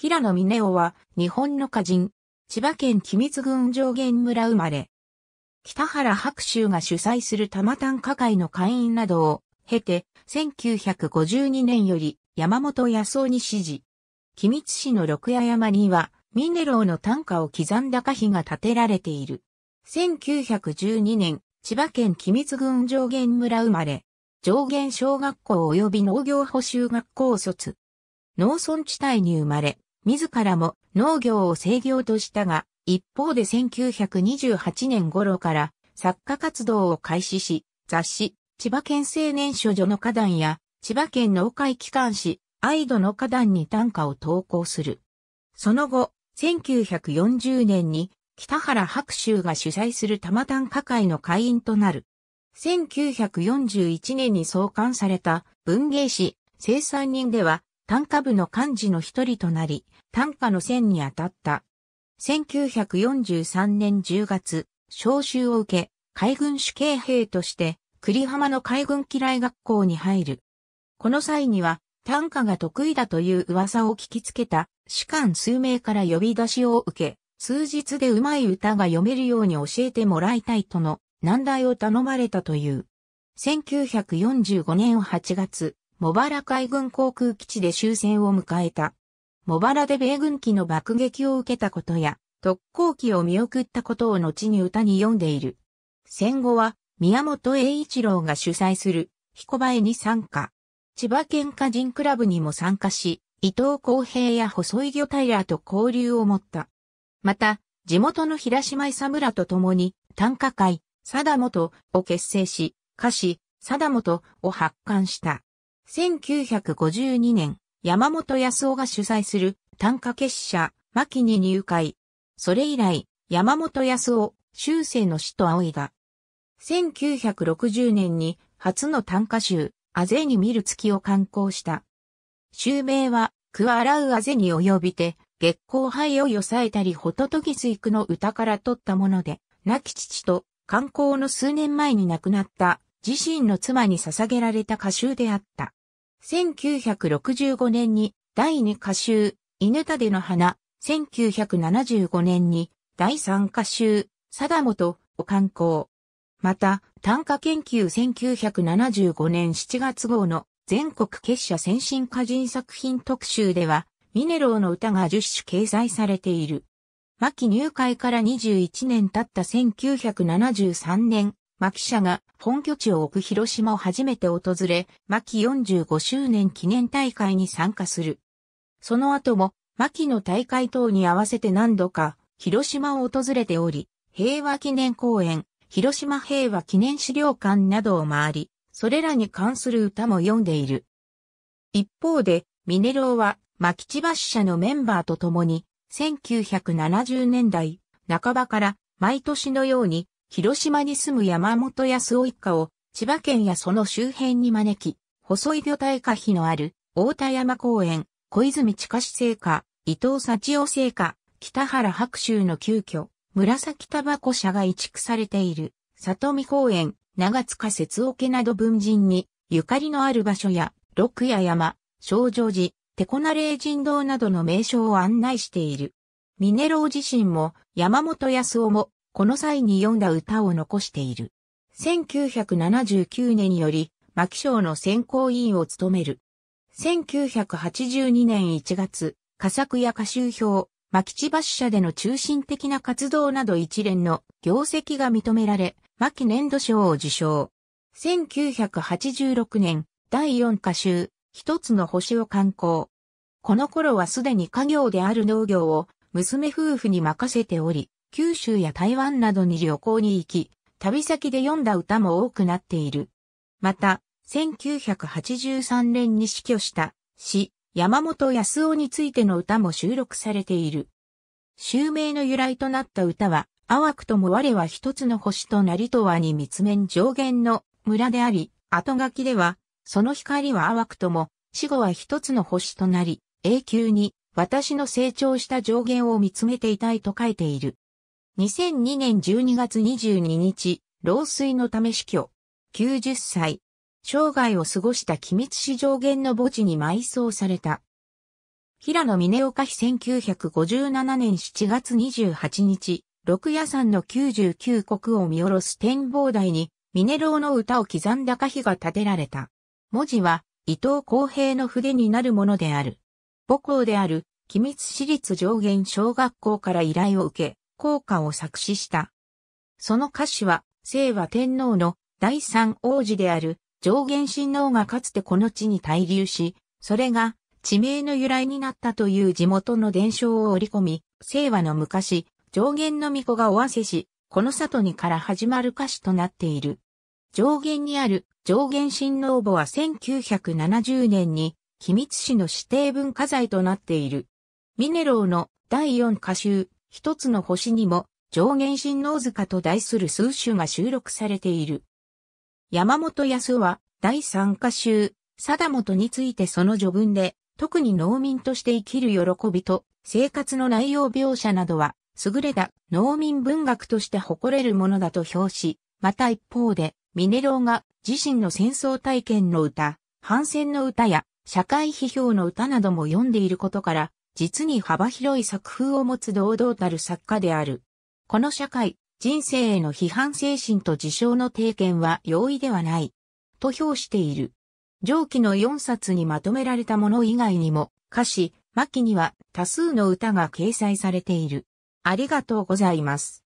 平野峰夫は日本の歌人、千葉県君津郡上原村生まれ。北原白秋が主催する玉炭歌会の会員などを経て、1952年より山本康夫に指示。君津市の六夜山には、ミネローの短歌を刻んだ歌碑が建てられている。1912年、千葉県君津郡上原村生まれ、上原小学校及び農業補修学校卒。農村地帯に生まれ、自らも農業を制御としたが、一方で1928年頃から作家活動を開始し、雑誌、千葉県青年処女の花壇や、千葉県農会機関誌、アイドの花壇に短歌を投稿する。その後、1940年に北原白秋が主催する玉短歌会の会員となる。1941年に創刊された文芸誌、生産人では、短歌部の幹事の一人となり、短歌の線に当たった。1943年10月、召集を受け、海軍主警兵として、栗浜の海軍機雷学校に入る。この際には、短歌が得意だという噂を聞きつけた、士官数名から呼び出しを受け、数日でうまい歌が読めるように教えてもらいたいとの難題を頼まれたという。1945年8月、茂原海軍航空基地で終戦を迎えた。茂原で米軍機の爆撃を受けたことや、特攻機を見送ったことを後に歌に読んでいる。戦後は、宮本栄一郎が主催する、彦映えに参加。千葉県歌人クラブにも参加し、伊藤公平や細井魚平と交流を持った。また、地元の平島佐村と共に、短歌会、貞本を結成し、歌詞、貞本を発刊した。1952年、山本康夫が主催する短歌結社、牧に入会。それ以来、山本康夫、修正の死と仰いだ。1960年に初の短歌集、あぜに見る月を刊行した。襲名は、くわらうあぜに及びて、月光杯を抑えたりホトトギスイクの歌から取ったもので、亡き父と観光の数年前に亡くなった自身の妻に捧げられた歌集であった。1965年に第2歌集、犬での花、1975年に第3歌集、貞本を刊行。また、短歌研究1975年7月号の全国結社先進歌人作品特集では、ミネローの歌が10種掲載されている。末期入会から21年経った1973年、牧社が本拠地を置く広島を初めて訪れ、牧45周年記念大会に参加する。その後も、牧の大会等に合わせて何度か、広島を訪れており、平和記念公園、広島平和記念資料館などを回り、それらに関する歌も読んでいる。一方で、ミネローは、牧千葉支社のメンバーと共に、1970年代半ばから毎年のように広島に住む山本康夫一家を、千葉県やその周辺に招き、細い魚体化碑のある、大田山公園、小泉地下市製菓、伊藤幸夫製菓、北原白州の急遽、紫タバコ社が移築されている、里見公園、長塚節桶など文人に、ゆかりのある場所や、六夜山、少女寺、手こな霊人堂などの名称を案内している。ミネロー自身も、山本康夫も、この際に読んだ歌を残している。1979年により、牧賞の選考委員を務める。1982年1月、佳作や歌集表、牧千葉社での中心的な活動など一連の業績が認められ、牧年度賞を受賞。1986年、第4歌集、一つの星を刊行。この頃はすでに家業である農業を娘夫婦に任せており、九州や台湾などに旅行に行き、旅先で読んだ歌も多くなっている。また、1983年に死去した詩、山本康夫についての歌も収録されている。襲名の由来となった歌は、淡くとも我は一つの星となりとはに見つめん上限の村であり、後書きでは、その光は淡くとも、死後は一つの星となり、永久に私の成長した上限を見つめていたいと書いている。2002年12月22日、老衰のため死去。90歳。生涯を過ごした君津市上限の墓地に埋葬された。平野峰岡妃1957年7月28日、六夜山の99国を見下ろす展望台に、峰楼の歌を刻んだ歌碑が建てられた。文字は、伊藤公平の筆になるものである。母校である、君津市立上限小学校から依頼を受け、効果を作詞した。その歌詞は、聖和天皇の第三王子である上元親王がかつてこの地に滞留し、それが地名の由来になったという地元の伝承を織り込み、聖和の昔、上元の巫女がおわせし、この里にから始まる歌詞となっている。上元にある上元親王墓は1970年に秘密市の指定文化財となっている。ミネローの第四歌集一つの星にも上限神脳塚と題する数種が収録されている。山本康は第三歌集、貞本についてその序文で、特に農民として生きる喜びと生活の内容描写などは、優れた農民文学として誇れるものだと評し、また一方で、ミネローが自身の戦争体験の歌、反戦の歌や社会批評の歌なども読んでいることから、実に幅広い作風を持つ堂々たる作家である。この社会、人生への批判精神と自称の提言は容易ではない。と評している。上記の4冊にまとめられたもの以外にも、歌詞、末期には多数の歌が掲載されている。ありがとうございます。